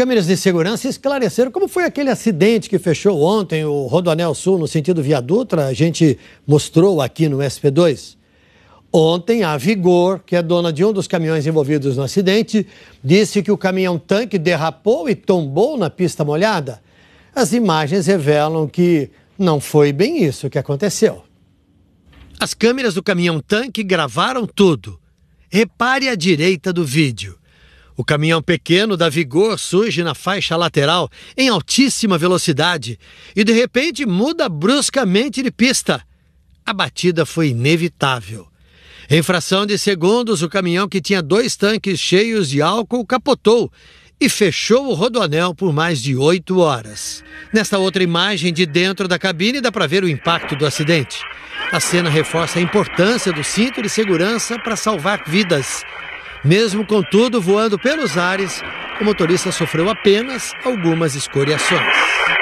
câmeras de segurança esclareceram como foi aquele acidente que fechou ontem o Rodoanel Sul no sentido Via Dutra, a gente mostrou aqui no SP2. Ontem, a Vigor, que é dona de um dos caminhões envolvidos no acidente, disse que o caminhão-tanque derrapou e tombou na pista molhada. As imagens revelam que não foi bem isso que aconteceu. As câmeras do caminhão-tanque gravaram tudo. Repare à direita do vídeo. O caminhão pequeno da Vigor surge na faixa lateral em altíssima velocidade e de repente muda bruscamente de pista. A batida foi inevitável. Em fração de segundos, o caminhão que tinha dois tanques cheios de álcool capotou e fechou o rodoanel por mais de oito horas. Nesta outra imagem de dentro da cabine dá para ver o impacto do acidente. A cena reforça a importância do cinto de segurança para salvar vidas mesmo contudo, voando pelos ares, o motorista sofreu apenas algumas escoriações.